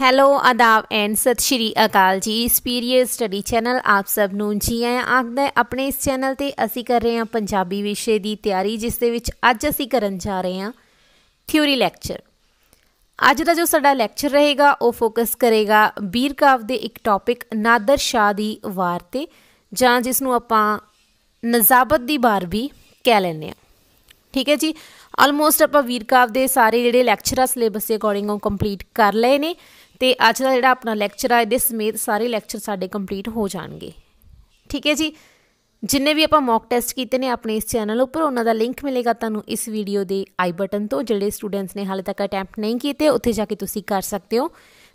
hello ਆਦਾਬ and ਸਤਿ ਸ਼੍ਰੀ ਅਕਾਲ ਜੀ ਸਪੀਰੀਅਸ study channel ਆਪ ਸਭ ਨੂੰ ਜੀ ਆਇਆਂ ਆਖਦਾ ਆਪਣੇ ਇਸ ਚੈਨਲ ਤੇ ਅਸੀਂ ਕਰ ਰਹੇ ਹਾਂ ਪੰਜਾਬੀ ਵਿਸ਼ੇ ਦੀ ਤਿਆਰੀ ਜਿਸ ਦੇ ਵਿੱਚ ਅੱਜ ਅਸੀਂ ਕਰਨ ਜਾ ਰਹੇ ਹਾਂ ਥਿਊਰੀ ਲੈਕਚਰ ਅੱਜ ਦਾ ਜੋ ਸਾਡਾ ਲੈਕਚਰ ਰਹੇਗਾ ਉਹ ਫੋਕਸ ਕਰੇਗਾ ਬੀਰ ਕਾਵ ਦੇ ਇੱਕ ਟੌਪਿਕ ਨਾਦਰ ਸ਼ਾਹ ਦੀ ਵਾਰ ਤੇ ਜਾਂ ਜਿਸ ਨੂੰ ਆਪਾਂ ਨਜ਼ਾਬਤ ਦੀ ਵਾਰ ਵੀ ਕਹਿ ਲੈਂਦੇ ਹਾਂ ਠੀਕ ਹੈ ਜੀ ਆਲਮੋਸਟ ਆਪਾਂ ਵੀਰ ਕਾਵ ਦੇ ਸਾਰੇ ਜਿਹੜੇ ਲੈਕਚਰ ਆ ਸਿਲੇਬਸ ਦੇ ਅਕੋਰਡਿੰਗ ਉਹ ਕੰਪਲੀਟ ਕਰ ਲਏ ਨੇ ਤੇ ਅੱਜ ਦਾ ਜਿਹੜਾ ਆਪਣਾ ਲੈਕਚਰ ਆ ਇਹਦੇ ਸਮੇਤ ਸਾਰੇ ਲੈਕਚਰ ਸਾਡੇ ਕੰਪਲੀਟ ਹੋ ਜਾਣਗੇ ਠੀਕ ਹੈ ਜੀ ਜਿੰਨੇ ਵੀ ਆਪਾਂ ਮੌਕ ਟੈਸਟ ਕੀਤੇ ਨੇ ਆਪਣੇ ਇਸ ਚੈਨਲ ਉੱਪਰ ਉਹਨਾਂ ਦਾ ਲਿੰਕ ਮਿਲੇਗਾ ਤੁਹਾਨੂੰ ਇਸ ਵੀਡੀਓ ਦੇ ਆਈ ਬਟਨ ਤੋਂ ਜਿਹੜੇ ਸਟੂਡੈਂਟਸ ਨੇ ਹਾਲੇ ਤੱਕ ਅਟੈਂਪਟ ਨਹੀਂ ਕੀਤੇ ਉੱਥੇ ਜਾ ਕੇ ਤੁਸੀਂ ਕਰ ਸਕਦੇ ਹੋ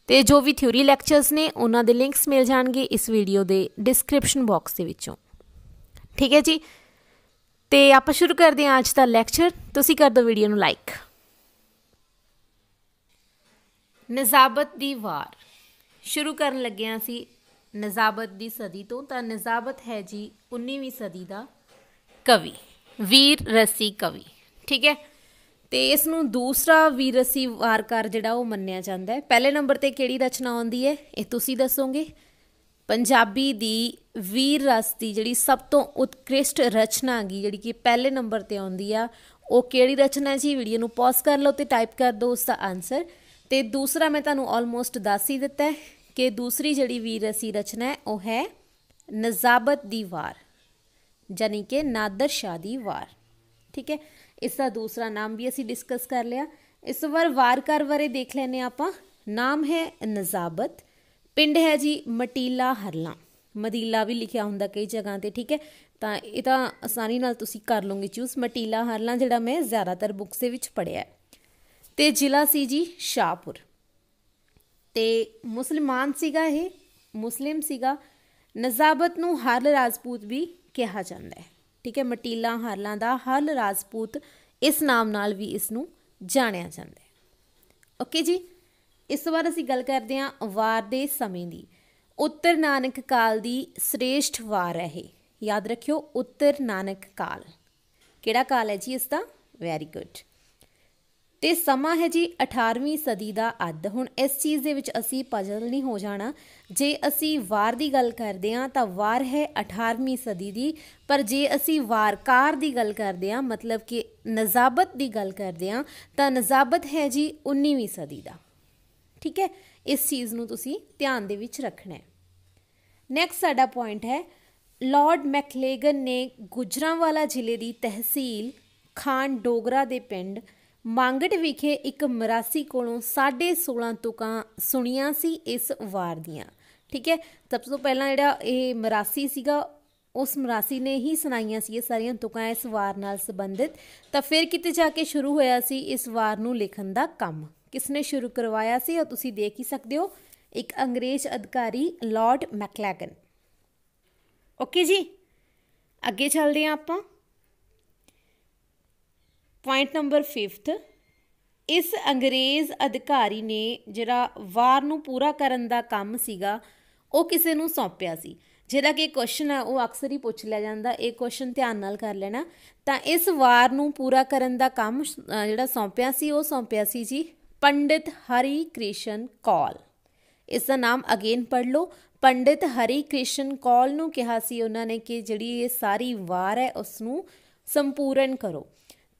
ਤੇ ਜੋ ਵੀ ਥਿਊਰੀ ਲੈਕਚਰਸ ਨੇ ਉਹਨਾਂ ਦੇ ਲਿੰਕਸ ਮਿਲ ਜਾਣਗੇ ਇਸ ਵੀਡੀਓ ਦੇ ਡਿਸਕ੍ਰਿਪਸ਼ਨ ਬਾਕਸ ਦੇ ਵਿੱਚੋਂ ਠੀਕ ਹੈ ਜੀ ਤੇ ਆਪਾਂ ਸ਼ੁਰੂ ਕਰਦੇ ਹਾਂ ਅੱਜ ਦਾ ਲੈਕਚਰ ਤੁਸੀਂ ਕਰ ਦਿਓ ਵੀਡੀਓ ਨੂੰ ਲਾਈਕ ਨਜ਼ਾਬਤ ਦੀ ਵਾਰ ਸ਼ੁਰੂ ਕਰਨ ਲੱਗਿਆ ਸੀ ਨਜ਼ਾਬਤ ਦੀ ਸਦੀ ਤੋਂ ਤਾਂ ਨਜ਼ਾਬਤ ਹੈ ਜੀ 19ਵੀਂ ਸਦੀ ਦਾ ਕਵੀ ਵੀਰ ਰਸੀ ਕਵੀ ਠੀਕ ਹੈ ਤੇ ਇਸ ਨੂੰ ਦੂਸਰਾ ਵੀਰ ਰਸੀ ਵਾਰਕਾਰ ਜਿਹੜਾ ਉਹ ਮੰਨਿਆ ਜਾਂਦਾ ਹੈ ਪਹਿਲੇ ਨੰਬਰ ਤੇ ਕਿਹੜੀ ਰਚਨਾ ਆਉਂਦੀ ਹੈ ਇਹ ਤੁਸੀਂ ਦੱਸੋਗੇ ਪੰਜਾਬੀ ਦੀ ਵੀਰ ਰਸ ਦੀ ਜਿਹੜੀ ਸਭ ਤੋਂ ਉਤਕ੍ਰਿਸ਼ਟ ਰਚਨਾ ਹੈਗੀ ਜਿਹੜੀ ਕਿ ਪਹਿਲੇ ਨੰਬਰ ਤੇ ਆਉਂਦੀ ਆ ਉਹ ਕਿਹੜੀ ਰਚਨਾ ਹੈ ਜੀ ਵੀਡੀਓ ਨੂੰ ਪਾਜ਼ ਕਰ ਲਓ ਤੇ ਟਾਈਪ ਕਰ ਦਿਓ ਉਸ ਦਾ ਆਨਸਰ ਤੇ ਦੂਸਰਾ ਮੈਂ ਤੁਹਾਨੂੰ ਆਲਮੋਸਟ ਦੱਸ ਹੀ ਦਿੱਤਾ ਹੈ ਕਿ ਦੂਸਰੀ ਜਿਹੜੀ ਵੀਰ ਅਸੀਂ ਰਚਨਾ ਹੈ ਉਹ ਹੈ ਨਜ਼ਾਬਤ ਦੀ ਵਾਰ ਜਾਨੀ ਕਿ ਨਾਦਰ ਸ਼ਾਹ ਦੀ ਵਾਰ ਠੀਕ ਹੈ ਇਸ ਦਾ ਦੂਸਰਾ ਨਾਮ ਵੀ ਅਸੀਂ ਡਿਸਕਸ ਕਰ ਲਿਆ ਇਸ ਵਾਰ ਕਰ ਬਾਰੇ ਦੇਖ ਲੈਨੇ ਆਪਾਂ ਨਾਮ ਹੈ ਨਜ਼ਾਬਤ ਪਿੰਡ ਹੈ ਜੀ ਮਟੀਲਾ ਹਰਲਾ ਮਦੀਲਾ ਵੀ ਲਿਖਿਆ ਹੁੰਦਾ ਕਈ ਜਗ੍ਹਾ ਤੇ ਠੀਕ ਹੈ ਤਾਂ ਇਹ ਤਾਂ ਆਸਾਨੀ ਨਾਲ ਤੁਸੀਂ ਕਰ ਲਓਗੇ ਚੂਸ ਮਟੀਲਾ ਹਰਲਾ ਜਿਹੜਾ ਮੈਂ ਜ਼ਿਆਦਾਤਰ ਬੁੱਕਸ ਦੇ ਵਿੱਚ ਪੜਿਆ ਹੈ ਤੇ ਜ਼ਿਲ੍ਹਾ ਸੀ ਜੀ ਸ਼ਾਹਪੁਰ ਤੇ ਮੁਸਲਮਾਨ ਸੀਗਾ ਇਹ ਮੁਸਲਿਮ ਸੀਗਾ ਨਜ਼ਾਬਤ ਨੂੰ ਹਰਲ ਰਾਜਪੂਤ ਵੀ ਕਿਹਾ ਜਾਂਦਾ ਹੈ ਠੀਕ ਹੈ ਮਟੀਲਾ ਹਰਲਾਂ ਦਾ ਹਰਲ ਰਾਜਪੂਤ ਇਸ ਨਾਮ ਨਾਲ ਵੀ ਇਸ ਨੂੰ ਜਾਣਿਆ ਜਾਂਦਾ ਹੈ ਓਕੇ ਜੀ ਇਸ ਵਾਰ ਅਸੀਂ ਗੱਲ ਕਰਦੇ ਹਾਂ ਵਾਰ ਦੇ ਸਮੇਂ ਦੀ ਉੱਤਰ ਨਾਨਕ ਕਾਲ ਦੀ ਸ੍ਰੇਸ਼ਟ ਵਾਰ ਹੈ ਇਹ ਯਾਦ ਰੱਖਿਓ ਉੱਤਰ ਨਾਨਕ ਕਾਲ ਕਿਹੜਾ ਕਾਲ ਹੈ ਜੀ ਇਸ ਦਾ ਵੈਰੀ ਗੁੱਡ ਤੇ ਸਮਾਂ ਹੈ ਜੀ 18ਵੀਂ ਸਦੀ ਦਾ ਅੱਧ ਹੁਣ ਇਸ ਚੀਜ਼ ਦੇ ਵਿੱਚ ਅਸੀਂ ਪਜਲ ਨਹੀਂ ਹੋ ਜਾਣਾ ਜੇ ਅਸੀਂ ਵਾਰ ਦੀ ਗੱਲ ਕਰਦੇ ਹਾਂ ਤਾਂ ਵਾਰ ਹੈ 18ਵੀਂ ਸਦੀ ਦੀ ਪਰ ਜੇ ਅਸੀਂ ਵਾਰਕਾਰ ਦੀ ਗੱਲ ਕਰਦੇ ਹਾਂ ਮਤਲਬ ਕਿ ਨਜ਼ਾਬਤ ਦੀ ਗੱਲ ਕਰਦੇ ਹਾਂ ਤਾਂ ਨਜ਼ਾਬਤ ਹੈ ਜੀ 19ਵੀਂ ਸਦੀ ਦਾ ਠੀਕ ਹੈ ਇਸ ਚੀਜ਼ ਨੂੰ ਤੁਸੀਂ ਧਿਆਨ ਦੇ ਵਿੱਚ ਰੱਖਣਾ ਹੈ ਨੈਕਸਟ ਸਾਡਾ ਪੁਆਇੰਟ ਹੈ ਲਾਰਡ ਮੈਕਲੇਗਨ ਨੇ ਗੁਜਰਾਂਵਾਲਾ ਜ਼ਿਲ੍ਹੇ ਦੀ ਤਹਿਸੀਲ ਖਾਨ ਡੋਗਰਾ ਦੇ ਪਿੰਡ ਮੰਗੜ ਵਿਖੇ ਇੱਕ ਮਰਾਸੀ ਕੋਲੋਂ 16.5 ਤੁਕਾਂ ਸੁਣੀਆਂ ਸੀ ਇਸ ਵਾਰ ਦੀਆਂ ਠੀਕ ਹੈ ਸਭ ਤੋਂ ਪਹਿਲਾਂ ਜਿਹੜਾ ਇਹ ਮਰਾਸੀ ਸੀਗਾ ਉਸ ਮਰਾਸੀ ਨੇ ਹੀ ਸੁਣਾਈਆਂ ਸੀ ਇਹ ਸਾਰੀਆਂ ਤੁਕਾਂ ਇਸ ਵਾਰ ਨਾਲ ਸੰਬੰਧਿਤ ਤਾਂ ਫਿਰ ਕਿਤੇ ਜਾ ਕੇ ਸ਼ੁਰੂ ਹੋਇਆ ਸੀ ਇਸ ਵਾਰ ਨੂੰ ਲਿਖਣ ਦਾ ਕੰਮ ਕਿਸ ਨੇ ਸ਼ੁਰੂ ਕਰਵਾਇਆ ਸੀ ਉਹ ਤੁਸੀਂ ਦੇਖ ਹੀ ਸਕਦੇ ਹੋ ਇੱਕ ਅੰਗਰੇਜ਼ ਅਧਿਕਾਰੀ ਲਾਰਡ ਮੈਕਲੈਗਨ ਓਕੇ ਜੀ ਅੱਗੇ ਚੱਲਦੇ ਆਪਾਂ ਪੁਆਇੰਟ ਨੰਬਰ 5th ਇਸ ਅੰਗਰੇਜ਼ ਅਧਿਕਾਰੀ ਨੇ ਜਿਹੜਾ ਵਾਰ ਨੂੰ ਪੂਰਾ ਕਰਨ ਦਾ ਕੰਮ ਸੀਗਾ ਉਹ ਕਿਸੇ ਨੂੰ ਸੌਂਪਿਆ ਸੀ ਜਿਹੜਾ ਕਿ ਕੁਐਸਚਨ ਆ ਉਹ ਅਕਸਰ ਹੀ ਪੁੱਛ ਲਿਆ ਜਾਂਦਾ ਇਹ ਕੁਐਸਚਨ ਧਿਆਨ ਨਾਲ ਕਰ ਲੈਣਾ ਤਾਂ ਇਸ ਵਾਰ ਨੂੰ ਪੂਰਾ ਕਰਨ ਦਾ ਕੰਮ ਜਿਹੜਾ ਸੌਂਪਿਆ ਸੀ ਉਹ ਸੌਂਪਿਆ ਸੀ ਜੀ ਪੰਡਿਤ ਹਰੀ ਕ੍ਰਿਸ਼ਨ ਕੌਲ ਇਸ ਦਾ ਨਾਮ ਅਗੇਨ ਪੜ ਲਓ ਪੰਡਿਤ ਹਰੀ ਕ੍ਰਿਸ਼ਨ ਕੌਲ ਨੂੰ ਕਿਹਾ ਸੀ ਉਹਨਾਂ ਨੇ ਕਿ ਜਿਹੜੀ ਇਹ ਸਾਰੀ ਵਾਰ ਹੈ ਉਸ ਨੂੰ ਸੰਪੂਰਨ ਕਰੋ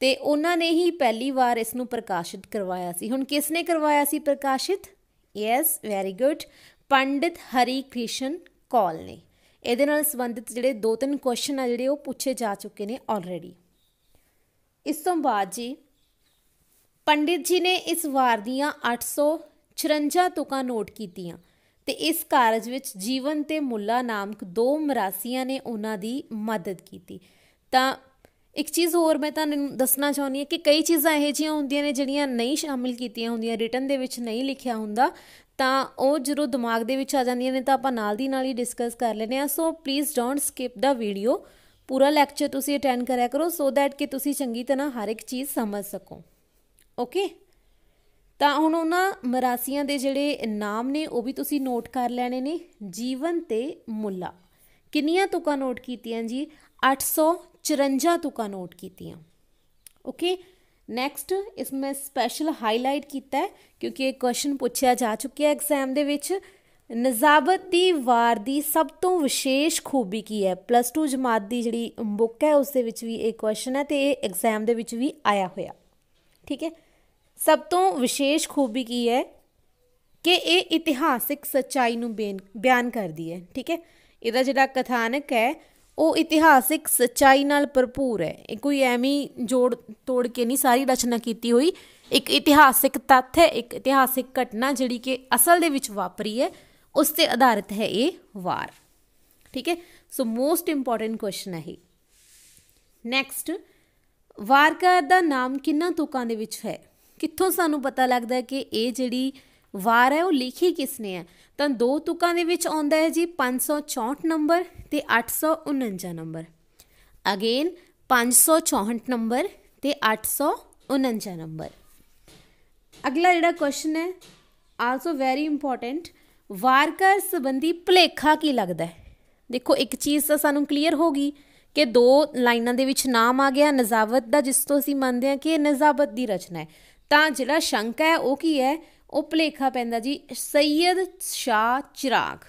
ਤੇ ਉਹਨਾਂ ਨੇ ਹੀ ਪਹਿਲੀ ਵਾਰ ਇਸ ਨੂੰ ਪ੍ਰਕਾਸ਼ਿਤ ਕਰਵਾਇਆ ਸੀ ਹੁਣ ਕਿਸ ਨੇ ਕਰਵਾਇਆ ਸੀ ਪ੍ਰਕਾਸ਼ਿਤ yes very good Pandit Hari Krishan Kaul ਨੇ ਇਹਦੇ ਨਾਲ ਸੰਬੰਧਿਤ ਜਿਹੜੇ ਦੋ ਤਿੰਨ ਕੁਐਸਚਨ ਆ ਜਿਹੜੇ ਉਹ ਪੁੱਛੇ ਜਾ ਚੁੱਕੇ ਨੇ ਆਲਰੇਡੀ ਇਸ ਤੋਂ ਬਾਅਦ ਜੀ ਪੰਡਿਤ ਜੀ ਨੇ ਇਸ ਵਾਰ ਦੀਆਂ 856 ਤੁਕਾਂ ਨੋਟ ਕੀਤੀਆਂ ਤੇ ਇਸ ਕਾਰਜ ਵਿੱਚ ਜੀਵਨ ਤੇ ਮੁੱਲਾ ਨਾਮਕ ਦੋ ਮਰਾਸੀਆਂ ਨੇ ਉਹਨਾਂ ਦੀ ਮਦਦ ਕੀਤੀ ਤਾਂ ਇੱਕ ਚੀਜ਼ ਹੋਰ ਮੈਂ ਤੁਹਾਨੂੰ ਦੱਸਣਾ ਚਾਹੁੰਦੀ ਹਾਂ ਕਿ ਕਈ ਚੀਜ਼ਾਂ ਇਹੋ ਜਿਹੀਆਂ ਹੁੰਦੀਆਂ ਨੇ ਜਿਹੜੀਆਂ ਨਹੀਂ ਸ਼ਾਮਿਲ ਕੀਤੀਆਂ ਹੁੰਦੀਆਂ ਰਿਟਨ ਦੇ ਵਿੱਚ ਨਹੀਂ ਲਿਖਿਆ ਹੁੰਦਾ ਤਾਂ ਉਹ ਜਦੋਂ ਦਿਮਾਗ ਦੇ ਵਿੱਚ ਆ ਜਾਂਦੀਆਂ ਨੇ ਤਾਂ ਆਪਾਂ ਨਾਲ ਦੀ ਨਾਲ ਹੀ ਡਿਸਕਸ ਕਰ ਲੈਨੇ ਆ so please don't skip the video ਪੂਰਾ ਲੈਕਚਰ ਤੁਸੀਂ ਅਟੈਂਡ ਕਰਿਆ ਕਰੋ ਸੋ ਥੈਟ ਕਿ ਤੁਸੀਂ ਚੰਗੀ ਤਰ੍ਹਾਂ ਹਰ ਇੱਕ ਚੀਜ਼ ਸਮਝ ਸਕੋ ਓਕੇ ਤਾਂ ਹੁਣ ਉਹਨਾਂ ਮਰਾਸੀਆਂ ਦੇ ਜਿਹੜੇ ਨਾਮ ਨੇ ਉਹ ਵੀ ਤੁਸੀਂ ਨੋਟ ਕਰ ਲੈਣੇ ਨੇ ਜੀਵਨ ਤੇ ਮੁੱਲਾ ਕਿੰਨੀਆਂ ਤੁਕਾਂ ਨੋਟ ਕੀਤੀਆਂ ਜੀ 800 54 ਤੁਕਾਂ ਨੋਟ ਕੀਤੀਆਂ ਓਕੇ ਨੈਕਸਟ ਇਸ ਮੈਂ ਸਪੈਸ਼ਲ ਹਾਈਲਾਈਟ ਕੀਤਾ ਕਿਉਂਕਿ ਇਹ ਕੁਐਸਚਨ ਪੁੱਛਿਆ ਜਾ ਚੁੱਕਿਆ ਐਗਜ਼ਾਮ ਦੇ ਵਿੱਚ ਨਜ਼ਾਬਤ ਦੀ ਵਾਰ ਦੀ ਸਭ ਤੋਂ ਵਿਸ਼ੇਸ਼ ਖੂਬੀ ਕੀ ਹੈ ਪਲੱਸ 2 ਜਮਾਤ ਦੀ ਜਿਹੜੀ ਬੁੱਕ ਹੈ ਉਸ ਦੇ ਵਿੱਚ ਵੀ ਇਹ ਕੁਐਸਚਨ ਹੈ ਤੇ ਇਹ ਐਗਜ਼ਾਮ ਦੇ ਵਿੱਚ ਵੀ ਆਇਆ ਹੋਇਆ ਠੀਕ ਹੈ ਸਭ ਤੋਂ ਵਿਸ਼ੇਸ਼ ਖੂਬੀ ਕੀ ਹੈ ਕਿ ਇਹ ਇਤਿਹਾਸਿਕ ਸਚਾਈ ਨੂੰ ਬਿਆਨ ਕਰਦੀ ਹੈ ਠੀਕ ਹੈ ਇਹਦਾ ਜਿਹੜਾ ਕਥਾਨਕ ਹੈ ਉਹ ਇਤਿਹਾਸਿਕ ਸਚਾਈ ਨਾਲ ਭਰਪੂਰ ਹੈ ਇਹ ਕੋਈ ਐਵੇਂ ਜੋੜ ਤੋੜ ਕੇ ਨਹੀਂ ਸਾਰੀ ਰਚਨਾ ਕੀਤੀ ਹੋਈ ਇੱਕ ਇਤਿਹਾਸਿਕ ਤੱਥ ਹੈ ਇੱਕ ਇਤਿਹਾਸਿਕ ਘਟਨਾ ਜਿਹੜੀ ਕਿ ਅਸਲ ਦੇ ਵਿੱਚ ਵਾਪਰੀ ਹੈ ਉਸ ਤੇ ਆਧਾਰਿਤ ਹੈ ਇਹ ਵਾਰ ਠੀਕ ਹੈ ਸੋ ਮੋਸਟ ਇੰਪੋਰਟੈਂਟ ਕੁਐਸਚਨ ਹੈ ਨੈਕਸਟ ਵਾਰਕਰ ਦਾ ਨਾਮ ਕਿੰਨਾ ਤੁਕਾਂ ਦੇ ਵਿੱਚ ਹੈ ਕਿੱਥੋਂ ਸਾਨੂੰ ਪਤਾ ਲੱਗਦਾ ਕਿ ਇਹ ਜਿਹੜੀ ਵਾਰ ਹੈ ਉਹ ਲਿਖੀ ਕਿਸਨੇ ਹੈ ਤਾਂ ਦੋ ਤੁਕਾਂ ਦੇ ਵਿੱਚ ਆਉਂਦਾ ਹੈ ਜੀ 564 ਨੰਬਰ ਤੇ 849 ਨੰਬਰ ਅਗੇਨ 564 ਨੰਬਰ ਤੇ 849 ਨੰਬਰ ਅਗਲਾ ਜਿਹੜਾ ਕੁਐਸਚਨ ਹੈ ਆਲਸੋ ਵੈਰੀ ਇੰਪੋਰਟੈਂਟ ਵਾਰਕਰ ਸੰਬੰਧੀ ਭਲੇਖਾ ਕੀ ਲੱਗਦਾ ਹੈ ਦੇਖੋ ਇੱਕ ਚੀਜ਼ ਤਾਂ ਸਾਨੂੰ ਕਲੀਅਰ ਹੋ ਗਈ ਕਿ ਦੋ ਲਾਈਨਾਂ ਦੇ ਵਿੱਚ ਨਾਮ ਆ ਗਿਆ ਨਜ਼ਾਵਤ ਦਾ ਜਿਸ ਤੋਂ ਅਸੀਂ ਮੰਨਦੇ ਹਾਂ ਕਿ ਇਹ ਨਜ਼ਾਵਤ ਦੀ ਰਚਨਾ ਹੈ ਤਾਂ ਜਿਹੜਾ ਸ਼ੰਕਾ ਹੈ ਉਹ ਕੀ ਹੈ ਉਹ ਭਲੇਖਾ ਪੈਂਦਾ ਜੀ ਸੈਦ ਸ਼ਾਹ ਚਿਰਾਗ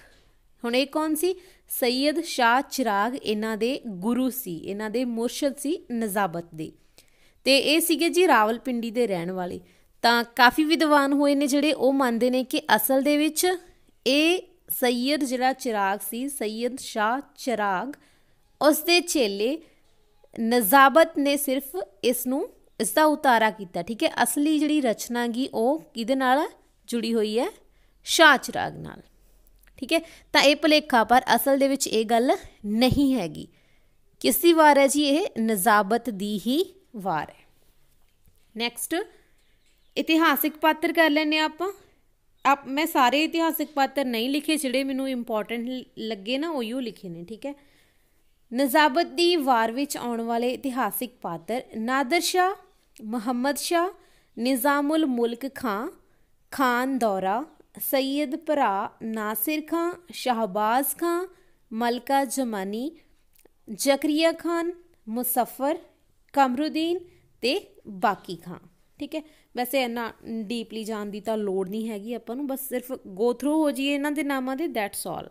ਹੁਣ ਇਹ ਕੌਣ ਸੀ ਸੈਦ ਸ਼ਾਹ ਚਿਰਾਗ ਇਹਨਾਂ ਦੇ ਗੁਰੂ ਸੀ ਇਹਨਾਂ ਦੇ ਮੁਰਸ਼ਿਦ ਸੀ ਨਜ਼ਾਬਤ ਦੇ ਤੇ ਇਹ ਸੀਗੇ ਜੀ ਰਾਵਲਪਿੰਡੀ ਦੇ ਰਹਿਣ ਵਾਲੇ ਤਾਂ ਕਾਫੀ ਵਿਦਵਾਨ ਹੋਏ ਨੇ ਜਿਹੜੇ ਉਹ ਮੰਨਦੇ ਨੇ ਕਿ ਅਸਲ ਦੇ ਵਿੱਚ ਇਹ ਸੈਦ ਜਿਹੜਾ ਚਿਰਾਗ ਸੀ ਸੈਦ ਸ਼ਾਹ ਚਿਰਾਗ ਉਸ ਦੇ ਚੇਲੇ ਨਜ਼ਾਬਤ ਨੇ ਸਿਰਫ ਇਸ ਨੂੰ ਇਸ ਦਾ ਉਤਾਰਾ ਕੀਤਾ ਠੀਕ ਹੈ ਅਸਲੀ ਜਿਹੜੀ ਰਚਨਾ ਗੀ ਉਹ ਕਿਹਦੇ ਨਾਲ ਜੁੜੀ ਹੋਈ ਹੈ ਸ਼ਾਚ ਰਾਗ ਨਾਲ ਠੀਕ ਹੈ ਤਾਂ ਇਹ ਭਲੇਖਾ ਪਰ ਅਸਲ ਦੇ ਵਿੱਚ ਇਹ ਗੱਲ ਨਹੀਂ ਹੈਗੀ ਕਿਸੇ ਵਾਰ ਹੈ ਜੀ ਇਹ ਨਜ਼ਾਬਤ ਦੀ ਹੀ ਵਾਰ ਹੈ ਨੈਕਸਟ ਇਤਿਹਾਸਿਕ ਪਾਤਰ ਕਰ ਲੈਨੇ ਆਪਾਂ ਆਪ ਮੈਂ ਸਾਰੇ ਇਤਿਹਾਸਿਕ ਪਾਤਰ ਨਹੀਂ ਲਿਖੇ ਜਿਹੜੇ ਮੈਨੂੰ ਇੰਪੋਰਟੈਂਟ ਲੱਗੇ ਨਾ ਉਹ ਯੂ ਲਿਖੇ ਨੇ ਠੀਕ ਹੈ ਨਜ਼ਾਬਤ ਦੀ ਵਾਰ ਵਿੱਚ ਆਉਣ ਵਾਲੇ ਇਤਿਹਾਸਿਕ ਪਾਤਰ ਨਾਦਰ ਸ਼ਾ ਮੁਹੰਮਦ ਸ਼ਾ ਨਿਜ਼ਾਮੁਲ ਮੁਲਕ ਖਾਂ ਖਾਨ ਦੌਰਾ ਸੈਦ ਭਰਾ ਨਾਸਿਰ ਖਾਂ ਸ਼ਹਬਾਜ਼ ਖਾਂ ਮਲਕਾ ਜਮਾਨੀ ਜ਼ਕਰੀਆ ਖਾਨ ਮੁਸਫਰ ਕਮਰੁਦੀਨ ਤੇ ਬਾਕੀ ਖਾਂ ਠੀਕ ਹੈ ਵੈਸੇ ਇਹਨਾਂ ਡੀਪਲੀ ਜਾਣ ਦੀ ਤਾਂ ਲੋੜ ਨਹੀਂ ਹੈਗੀ ਆਪਾਂ ਨੂੰ ਬਸ ਸਿਰਫ ਗੋ ਥਰੂ ਹੋ ਜਾਈਏ ਇਹਨਾਂ ਦੇ ਨਾਮਾਂ ਦੇ ਦੈਟਸ ਆਲ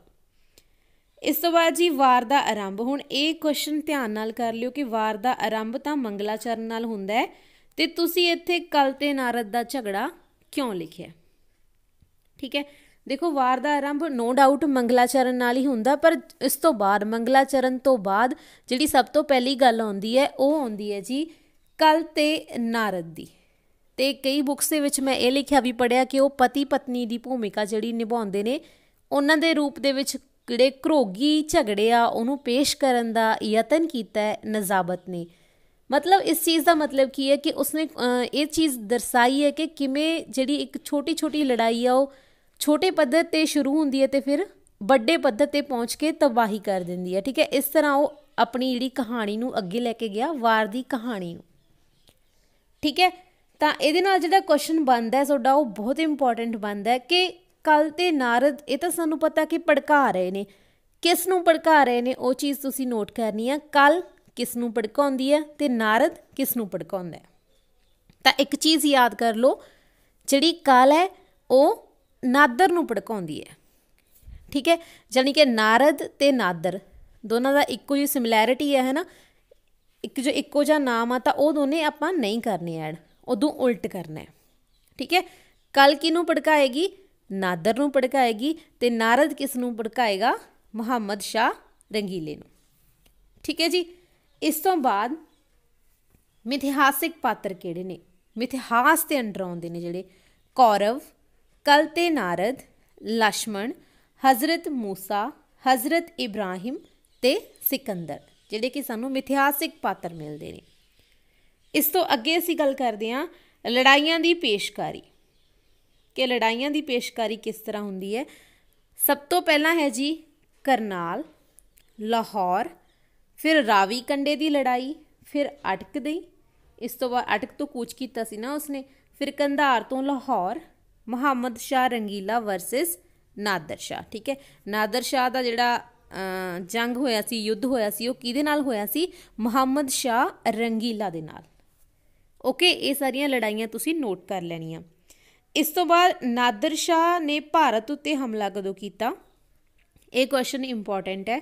ਇਸ ਤੋਂ ਬਾਅਦ ਜੀ ਵਾਰ ਦਾ ਆਰੰਭ ਹੁਣ ਇਹ ਕੁਐਸਚਨ ਧਿਆਨ ਨਾਲ ਕਰ ਲਿਓ ਕਿ ਵਾਰ ਦਾ ਆਰੰਭ ਤਾਂ ਮੰਗਲਾ ਚਰਨ ਨਾਲ ਹੁੰਦਾ ਹੈ ਤੇ ਤੁਸੀਂ ਇੱਥੇ ਕਲ ਤੇ ਨਾਰਦ ਦਾ ਝਗੜਾ ਕਿਉਂ ਲਿਖਿਆ ਠੀਕ ਹੈ ਦੇਖੋ ਵਾਰ ਦਾ ਆਰੰਭ ਨੋ ਡਾਊਟ ਮੰਗਲਾਚਰਨ ਨਾਲ ਹੀ ਹੁੰਦਾ ਪਰ ਇਸ ਤੋਂ ਬਾਅਦ ਮੰਗਲਾਚਰਨ ਤੋਂ ਬਾਅਦ ਜਿਹੜੀ ਸਭ ਤੋਂ ਪਹਿਲੀ ਗੱਲ ਆਉਂਦੀ ਹੈ ਉਹ ਆਉਂਦੀ ਹੈ ਜੀ ਕਲ ਤੇ ਨਾਰਦ ਦੀ ਤੇ ਕਈ ਬੁੱਕਸ ਦੇ ਵਿੱਚ ਮੈਂ ਇਹ ਲਿਖਿਆ ਵੀ ਪੜਿਆ ਕਿ ਉਹ ਪਤੀ ਪਤਨੀ ਦੀ ਭੂਮਿਕਾ ਜਿਹੜੀ ਨਿਭਾਉਂਦੇ ਨੇ ਉਹਨਾਂ ਦੇ ਰੂਪ ਦੇ ਵਿੱਚ ਕਿਹੜੇ ਘਰੋਗੀ ਝਗੜੇ ਆ ਉਹਨੂੰ ਪੇਸ਼ ਕਰਨ ਦਾ ਯਤਨ ਕੀਤਾ ਹੈ ਨਜ਼ਾਬਤ ਨੇ ਮਤਲਬ ਇਸ ਚੀਜ਼ ਦਾ ਮਤਲਬ ਕੀ ਹੈ ਕਿ ਉਸਨੇ ਇਹ ਚੀਜ਼ ਦਰਸਾਈ ਹੈ ਕਿ ਕਿਵੇਂ ਜਿਹੜੀ ਇੱਕ ਛੋਟੀ ਛੋਟੀ ਲੜਾਈ ਆ ਉਹ ਛੋਟੇ ਪੱਧਰ ਤੇ ਸ਼ੁਰੂ ਹੁੰਦੀ ਹੈ ਤੇ ਫਿਰ ਵੱਡੇ ਪੱਧਰ ਤੇ ਪਹੁੰਚ ਕੇ ਤਬਾਹੀ ਕਰ ਦਿੰਦੀ ਹੈ ਠੀਕ ਹੈ ਇਸ ਤਰ੍ਹਾਂ ਉਹ ਆਪਣੀ ਜਿਹੜੀ ਕਹਾਣੀ ਨੂੰ ਅੱਗੇ ਲੈ ਕੇ ਗਿਆ ਵਾਰ ਦੀ ਕਹਾਣੀ ਨੂੰ ਠੀਕ ਹੈ ਤਾਂ ਇਹਦੇ ਨਾਲ ਜਿਹੜਾ ਕੁਐਸਚਨ ਬਣਦਾ ਹੈ ਤੁਹਾਡਾ ਉਹ ਬਹੁਤ ਇੰਪੋਰਟੈਂਟ ਬਣਦਾ ਹੈ ਕਿ ਕੱਲ ਤੇ ਨਾਰਦ ਇਹ ਤਾਂ ਸਾਨੂੰ ਪਤਾ ਕਿ ਭੜਕਾ ਰਹੇ ਨੇ ਕਿਸ ਨੂੰ ਭੜਕਾ ਰਹੇ ਨੇ ਉਹ ਚੀਜ਼ ਤੁਸੀਂ ਨੋਟ ਕਰਨੀ ਆ ਕੱਲ ਕਿਸ ਨੂੰ ਭੜਕਾਉਂਦੀ ਹੈ ਤੇ ਨਾਰਦ ਕਿਸ ਨੂੰ ਭੜਕਾਉਂਦਾ ਹੈ ਤਾਂ ਇੱਕ ਚੀਜ਼ ਯਾਦ ਕਰ ਲਓ ਜਿਹੜੀ ਕਾਲ ਹੈ ਉਹ ਨਾਦਰ ਨੂੰ ਭੜਕਾਉਂਦੀ ਹੈ ਠੀਕ ਹੈ ਜਾਨੀ ਕਿ ਨਾਰਦ ਤੇ ਨਾਦਰ ਦੋਨਾਂ ਦਾ ਇੱਕੋ ਜਿਹੀ ਸਿਮਿਲੈਰਿਟੀ ਹੈ ਹੈਨਾ ਇੱਕ ਜੋ ਇੱਕੋ ਜਿਹਾ ਨਾਮ ਆ ਤਾਂ ਉਹ ਦੋਨੇ ਆਪਾਂ ਨਹੀਂ ਕਰਨੇ ਐਡ ਉਦੋਂ ਉਲਟ ਕਰਨਾ ਹੈ ਠੀਕ ਹੈ ਕੱਲ ਕਿਨੂੰ ਭੜਕਾਏਗੀ ਨਾਦਰ ਨੂੰ ਭੜਕਾਏਗੀ ਤੇ ਨਾਰਦ ਕਿਸ ਨੂੰ ਭੜਕਾਏਗਾ ਮੁਹੰਮਦ ਸ਼ਾ ਰੰਗੀਲੇ ਨੂੰ ਠੀਕ ਹੈ ਜੀ ਇਸ ਤੋਂ ਬਾਅਦ ਮਿਥਿਹਾਸਿਕ ਪਾਤਰ ਕਿਹੜੇ ਨੇ ਮਿਥਿਹਾਸ ਦੇ ਅੰਡਰ ਆਉਂਦੇ ਨੇ ਜਿਹੜੇ ਕੌਰਵ ਕਲ ਤੇ ਨਾਰਦ ਲక్ష్మణ ਹਜ਼ਰਤ موسی ਹਜ਼ਰਤ ਇਬਰਾਹਿਮ ਤੇ ਸਿਕੰਦਰ ਜਿਹੜੇ ਕਿ ਸਾਨੂੰ ਮਿਥਿਹਾਸਿਕ ਪਾਤਰ ਮਿਲਦੇ ਨੇ ਇਸ ਤੋਂ ਅੱਗੇ ਅਸੀਂ ਗੱਲ ਕਰਦੇ ਹਾਂ ਲੜਾਈਆਂ ਦੀ ਪੇਸ਼ਕਾਰੀ ਕਿ ਲੜਾਈਆਂ ਦੀ ਪੇਸ਼ਕਾਰੀ ਕਿਸ ਤਰ੍ਹਾਂ ਹੁੰਦੀ ਹੈ ਸਭ ਤੋਂ ਪਹਿਲਾਂ ਹੈ ਜੀ ਕਰਨਾਲ ਲਾਹੌਰ ਫਿਰ ਰਾਵੀ ਕੰਡੇ ਦੀ ਲੜਾਈ ਫਿਰ ਅਟਕ ਦੀ ਇਸ ਤੋਂ ਬਾਅਦ ਅਟਕ ਤੋਂ ਕੂਚ ਕੀਤਾ ਸੀ ਨਾ ਉਸਨੇ ਫਿਰ ਕੰਧਾਰ ਤੋਂ ਲਾਹੌਰ ਮੁਹੰਮਦ ਸ਼ਾਹ ਰੰਗੀਲਾ ਵਰਸਸ ਨਾਦਰ ਸ਼ਾਹ ਠੀਕ ਹੈ ਨਾਦਰ ਸ਼ਾਹ ਦਾ ਜਿਹੜਾ ਜੰਗ ਹੋਇਆ ਸੀ ਯੁੱਧ ਹੋਇਆ ਸੀ ਉਹ ਕਿਹਦੇ ਨਾਲ ਹੋਇਆ ਸੀ ਮੁਹੰਮਦ ਸ਼ਾਹ ਰੰਗੀਲਾ ਦੇ ਨਾਲ ਓਕੇ ਇਹ ਸਾਰੀਆਂ ਲੜਾਈਆਂ ਤੁਸੀਂ ਨੋਟ ਕਰ ਲੈਣੀਆਂ ਇਸ ਤੋਂ ਬਾਅਦ ਨਾਦਰ ਸ਼ਾਹ ਨੇ ਭਾਰਤ ਉੱਤੇ ਹਮਲਾ ਕਦੋਂ ਕੀਤਾ ਇਹ ਕੁਐਸਚਨ ਇੰਪੋਰਟੈਂਟ ਹੈ